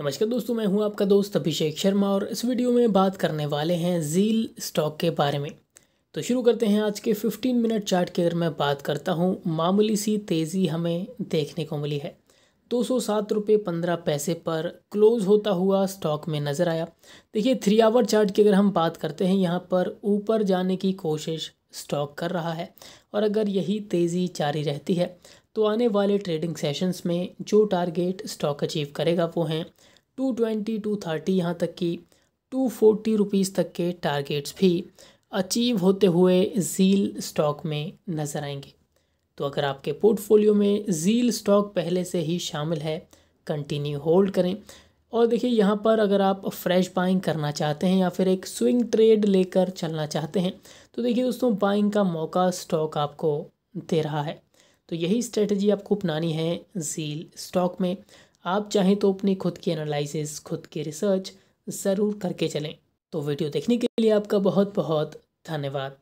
नमस्कार दोस्तों मैं हूं आपका दोस्त अभिषेक शर्मा और इस वीडियो में बात करने वाले हैं जील स्टॉक के बारे में तो शुरू करते हैं आज के 15 मिनट चार्ट की अगर मैं बात करता हूं मामूली सी तेज़ी हमें देखने को मिली है दो सौ सात रुपये पंद्रह पैसे पर क्लोज़ होता हुआ स्टॉक में नज़र आया देखिए थ्री आवर चार्ट की अगर हम बात करते हैं यहाँ पर ऊपर जाने की कोशिश स्टॉक कर रहा है और अगर यही तेज़ी जारी रहती है तो आने वाले ट्रेडिंग सेशंस में जो टारगेट स्टॉक अचीव करेगा वो हैं टू ट्वेंटी टू थर्टी यहाँ तक कि टू फोर्टी रुपीज़ तक के टारगेट्स भी अचीव होते हुए जील स्टॉक में नज़र आएंगे तो अगर आपके पोर्टफोलियो में जील स्टॉक पहले से ही शामिल है कंटिन्यू होल्ड करें और देखिए यहाँ पर अगर आप फ्रेश बाइंग करना चाहते हैं या फिर एक स्विंग ट्रेड लेकर चलना चाहते हैं तो देखिए दोस्तों बाइंग का मौका स्टॉक आपको दे रहा है तो यही स्ट्रेटजी आपको अपनानी है जील स्टॉक में आप चाहें तो अपनी खुद की एनालिसिस खुद की रिसर्च ज़रूर करके चलें तो वीडियो देखने के लिए आपका बहुत बहुत धन्यवाद